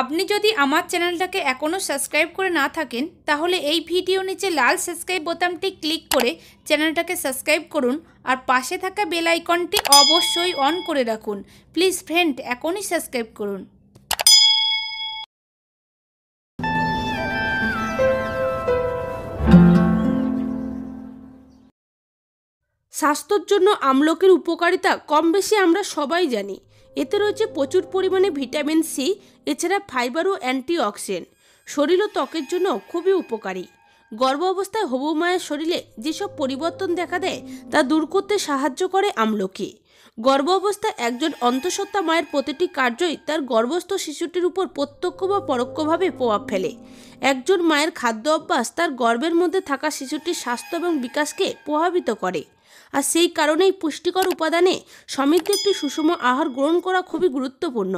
আপনি যদি আমার চ্যানেলটাকে এখনও সাবস্ক্রাইব করে না থাকেন তাহলে এই ভিডিও নিচে লাল সাবস্ক্রাইব বোতামটি ক্লিক করে চ্যানেলটাকে সাবস্ক্রাইব করুন আর পাশে থাকা বেল আইকনটি অবশ্যই অন করে রাখুন প্লিজ ফ্রেন্ড এখনই সাবস্ক্রাইব করুন স্বাস্থ্যর জন্য আমলকের উপকারিতা কম বেশি আমরা সবাই জানি এতে রয়েছে প্রচুর পরিমাণে ভিটামিন সি এছাড়া ফাইবার ও অ্যান্টিঅক্সিডেন্ট শরীর ও ত্বকের জন্য খুবই উপকারী গর্ভ অবস্থায় হবু মায়ের শরীরে যেসব পরিবর্তন দেখা দেয় তা দূর করতে সাহায্য করে আমলকি গর্ভ অবস্থায় একজন অন্তঃসত্ত্বা মায়ের প্রতিটি কার্যই তার গর্ভস্থ শিশুটির উপর প্রত্যক্ষ বা পরোক্ষভাবে প্রভাব ফেলে একজন মায়ের খাদ্য অভ্যাস তার গর্ভের মধ্যে থাকা শিশুটির স্বাস্থ্য এবং বিকাশকে প্রভাবিত করে আর সেই কারণেই পুষ্টিকর উপাদানে সমৃদ্ধ একটি সুষম আহার গ্রহণ করা খুবই গুরুত্বপূর্ণ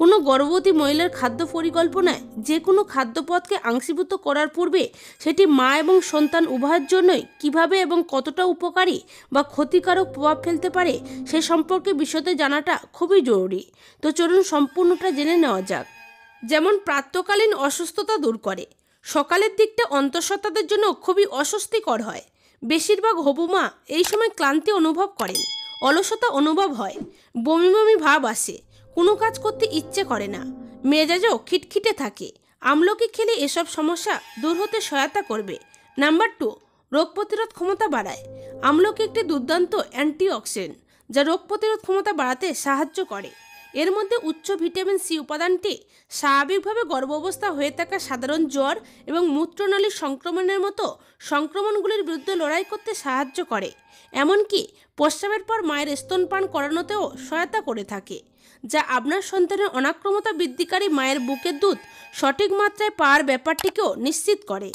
কোনো গর্ভবতী মহিলার খাদ্য পরিকল্পনায় যে কোনো খাদ্যপথকে আংশীভূত করার পূর্বে সেটি মা এবং সন্তান উভয়ের জন্যই কিভাবে এবং কতটা উপকারী বা ক্ষতিকারক প্রভাব ফেলতে পারে সে সম্পর্কে বিশদে জানাটা খুবই জরুরি তো চলুন সম্পূর্ণটা জেনে নেওয়া যাক যেমন প্রাত্যকালীন অসুস্থতা দূর করে সকালের দিকটা অন্তঃসত্ত্বাদের জন্য খুবই অস্বস্তিকর হয় বেশিরভাগ হবুমা এই সময় ক্লান্তি অনুভব করেন অলসতা অনুভব হয় বমি বমি ভাব আসে কোনো কাজ করতে ইচ্ছে করে না মেজাজও খিটখিটে থাকে আমলকি খেলে এসব সমস্যা দূর হতে সহায়তা করবে নাম্বার টু রোগ প্রতিরোধ ক্ষমতা বাড়ায় আমলকি একটি দুর্দান্ত অ্যান্টিঅক্সিডেন্ট যা রোগ প্রতিরোধ ক্ষমতা বাড়াতে সাহায্য করে এর মধ্যে উচ্চ ভিটামিন সি উপাদানটি স্বাভাবিকভাবে গর্ভাবস্থা হয়ে থাকা সাধারণ জ্বর এবং মূত্রনালীর সংক্রমণের মতো সংক্রমণগুলির বিরুদ্ধে লড়াই করতে সাহায্য করে এমনকি প্রস্রাবের পর মায়ের স্তনপান করানোতেও সহায়তা করে থাকে যা আপনার সন্তানের অনাক্রমতা বৃদ্ধিকারী মায়ের বুকের দুধ সঠিক মাত্রায় পাওয়ার ব্যাপারটিকেও নিশ্চিত করে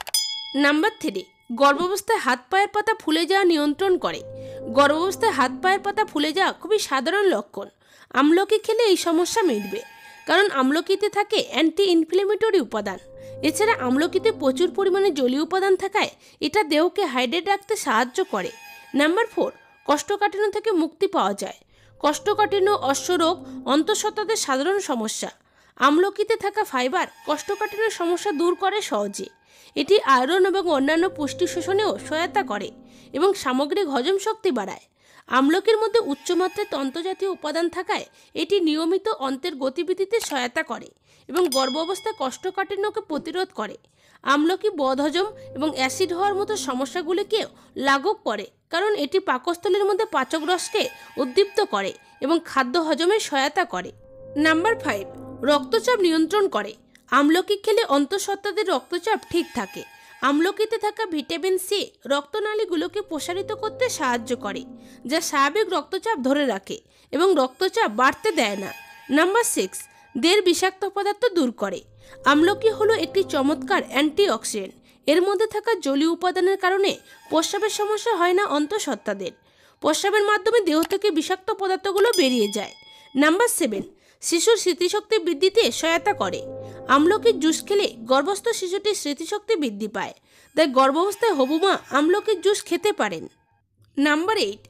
নাম্বার থ্রি গর্ভাবস্থায় হাত পায়ের পাতা ফুলে যাওয়া নিয়ন্ত্রণ করে গর্ভাবস্থায় হাত পায়ের পাতা ফুলে যাওয়া খুবই সাধারণ লক্ষণ আমলকি খেলে এই সমস্যা মিটবে কারণ আমলকিতে থাকে অ্যান্টি ইনফ্লেমেটরি উপাদান এছাড়া আমলকিতে প্রচুর পরিমাণে জলীয় উপাদান থাকায় এটা দেহকে হাইড্রেট রাখতে সাহায্য করে নাম্বার ফোর কষ্টকাঠিন্য থেকে মুক্তি পাওয়া যায় কষ্টকাঠিন্য অশ্বরোগ অন্তঃসত্ত্বাদের সাধারণ সমস্যা আমলকিতে থাকা ফাইবার কষ্টকাঠিন্য সমস্যা দূর করে সহজে এটি আয়রন এবং অন্যান্য পুষ্টি শোষণেও সহায়তা করে এবং সামগ্রিক হজম শক্তি বাড়ায় আমলকের মধ্যে উচ্চমাত্রায় তন্ত্রজাতীয় উপাদান থাকায় এটি নিয়মিত অন্তের গতিবিধিতে সহায়তা করে এবং গর্ভ অবস্থায় কষ্টকাঠিন্যকে প্রতিরোধ করে আমলকি বদহজম এবং অ্যাসিড হওয়ার মতো সমস্যাগুলিকেও লাঘব করে কারণ এটি পাকস্থলের মধ্যে পাচক রসকে উদ্দীপ্ত করে এবং খাদ্য হজমে সহায়তা করে নাম্বার ফাইভ রক্তচাপ নিয়ন্ত্রণ করে আমলকি খেলে অন্তঃসত্ত্বাদের রক্তচাপ ঠিক থাকে আমলকিতে থাকা ভিটামিন সি রক্তনালীগুলোকে প্রসারিত করতে সাহায্য করে যা স্বাভাবিক রক্তচাপ ধরে রাখে এবং রক্তচাপ বাড়তে দেয় না নাম্বার সিক্স দের বিষাক্ত পদার্থ দূর করে আমলকি হলো একটি চমৎকার অ্যান্টিঅক্সিডেন্ট এর মধ্যে থাকা জলীয় উপাদানের কারণে প্রস্রাবের সমস্যা হয় না অন্তঃসত্ত্বাদের প্রস্রাবের মাধ্যমে দেহ থেকে বিষাক্ত পদার্থগুলো বেরিয়ে যায় নাম্বার সেভেন শিশুর স্মৃতিশক্তি বৃদ্ধিতে সহায়তা করে আমলকির জুস খেলে গর্ভস্থ শিশুটির স্মৃতিশক্তি বৃদ্ধি পায় তাই গর্ভাবস্থায় হবুমা আমলকির জুস খেতে পারেন নাম্বার এইট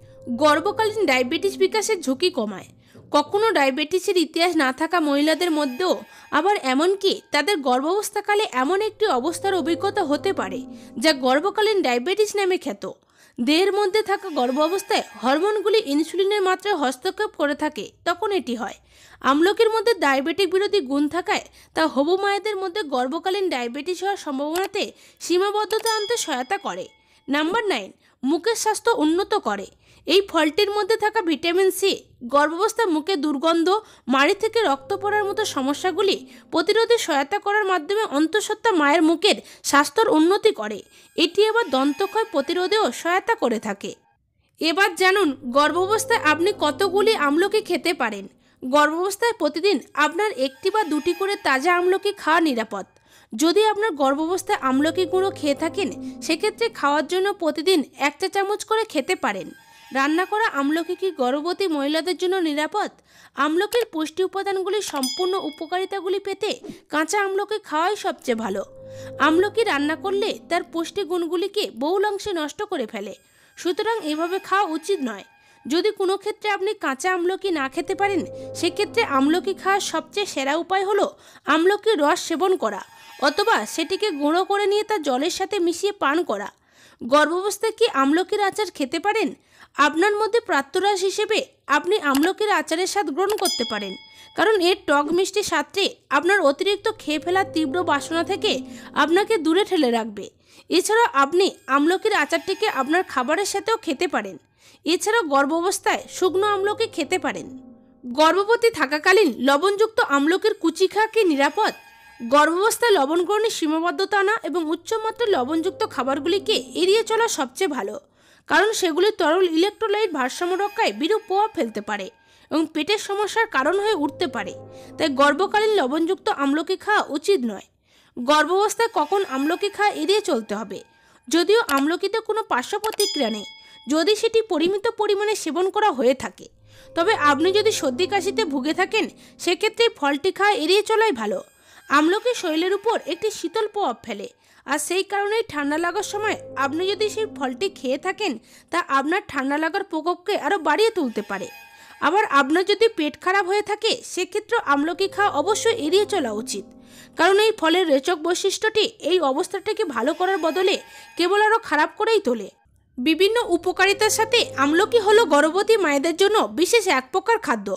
গর্ভকালীন ডায়াবেটিস বিকাশের ঝুঁকি কমায় কখনো ডায়াবেটিসের ইতিহাস না থাকা মহিলাদের মধ্যেও আবার এমনকি তাদের গর্ভাবস্থাকালে এমন একটি অবস্থার অভিজ্ঞতা হতে পারে যা গর্ভকালীন ডায়াবেটিস নামে খ্যাত দেহের মধ্যে থাকা গর্ভ অবস্থায় হরমোনগুলি ইনসুলিনের মাত্রায় হস্তক্ষেপ করে থাকে তখন এটি হয় আমলকের মধ্যে ডায়াবেটিক বিরোধী গুণ থাকায় তা হবু মায়েদের মধ্যে গর্ভকালীন ডায়াবেটিস হওয়ার সম্ভাবনাতে সীমাবদ্ধতা আনতে সহায়তা করে নাম্বার নাইন মুখের স্বাস্থ্য উন্নত করে এই ফলটির মধ্যে থাকা ভিটামিন সি গর্ভাবস্থা মুখে দুর্গন্ধ মাড়ি থেকে রক্ত পড়ার মতো সমস্যাগুলি প্রতিরোধে সহায়তা করার মাধ্যমে অন্তঃসত্ত্বা মায়ের মুখের স্বাস্থ্যর উন্নতি করে এটি আবার দন্তক্ষয় প্রতিরোধেও সহায়তা করে থাকে এবার জানুন গর্ভাবস্থায় আপনি কতগুলি আমলকি খেতে পারেন গর্ভাবস্থায় প্রতিদিন আপনার একটি বা দুটি করে তাজা আমলকি খাওয়া নিরাপদ যদি আপনার গর্ভাবস্থায় আমলকি গুঁড়ো খেয়ে থাকেন সেক্ষেত্রে খাওয়ার জন্য প্রতিদিন একটা চামচ করে খেতে পারেন রান্না করা আমলকি কি গর্ভবতী মহিলাদের জন্য নিরাপদ আমলকির পুষ্টি উপাদানগুলির সম্পূর্ণ উপকারিতাগুলি পেতে কাঁচা আমলকি খাওয়াই সবচেয়ে ভালো আমলকি রান্না করলে তার পুষ্টি গুণগুলিকে বহুলাংশে নষ্ট করে ফেলে সুতরাং এভাবে খাওয়া উচিত নয় যদি কোনো ক্ষেত্রে আপনি কাঁচা আমলকি না খেতে পারেন সেক্ষেত্রে আমলকি খাওয়ার সবচেয়ে সেরা উপায় হলো আমলকির রস সেবন করা অথবা সেটিকে গুঁড়ো করে নিয়ে তা জলের সাথে মিশিয়ে পান করা গর্ভাবস্থায় কি আমলকির আচার খেতে পারেন আপনার মধ্যে প্রাত্যরাস হিসেবে আপনি আমলকের আচারের স্বাদ গ্রহণ করতে পারেন কারণ এর টক মিষ্টি স্বাদটি আপনার অতিরিক্ত খেয়ে ফেলার তীব্র বাসনা থেকে আপনাকে দূরে ঠেলে রাখবে এছাড়া আপনি আমলকির আচারটিকে আপনার খাবারের সাথেও খেতে পারেন এছাড়াও গর্ভাবস্থায় শুকনো আমলকি খেতে পারেন গর্ভবতী থাকাকালীন লবণযুক্ত আমলকের কুচি খাওয়া কি নিরাপদ গর্ভাবস্থায় লবণ গ্রহণের সীমাবদ্ধতা আনা এবং উচ্চমাত্রার লবণযুক্ত খাবারগুলিকে এড়িয়ে চলা সবচেয়ে ভালো কারণ সেগুলি তরল ইলেকট্রোলাইট ভারসাম্য রক্ষায় বিরূপ প্রভাব ফেলতে পারে এবং পেটের সমস্যার কারণ হয়ে উঠতে পারে তাই গর্ভকালীন লবণযুক্ত আমলকি খাওয়া উচিত নয় গর্ভাবস্থায় কখন আমলকি খাওয়া এড়িয়ে চলতে হবে যদিও আমলকিতে কোনো পার্শ্ব প্রতিক্রিয়া নেই যদি সেটি পরিমিত পরিমাণে সেবন করা হয়ে থাকে তবে আপনি যদি সর্দি কাশিতে ভুগে থাকেন সেক্ষেত্রে ফলটি খাওয়া এড়িয়ে চলাই ভালো আমলকি শরীরের উপর একটি শীতল প্রভাব ফেলে আর সেই কারণেই ঠান্ডা লাগার সময় আপনি যদি সেই ফলটি খেয়ে থাকেন তা আপনার ঠান্ডা লাগার প্রকোপকে আরও বাড়িয়ে তুলতে পারে আবার আপনার যদি পেট খারাপ হয়ে থাকে সেক্ষেত্রে আমলকি খাওয়া অবশ্যই এড়িয়ে চলা উচিত কারণ এই ফলের রেচক বৈশিষ্ট্যটি এই অবস্থাটাকে ভালো করার বদলে কেবল আরও খারাপ করেই তোলে বিভিন্ন উপকারিতার সাথে আমলকি হলো গর্ভবতী মায়েদের জন্য বিশেষ এক প্রকার খাদ্য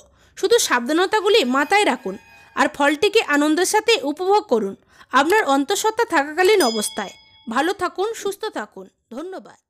শুধু সাবধানতাগুলি মাথায় রাখুন আর ফলটিকে আনন্দের সাথে উপভোগ করুন আপনার অন্তঃসত্ত্বা থাকাকালীন অবস্থায় ভালো থাকুন সুস্থ থাকুন ধন্যবাদ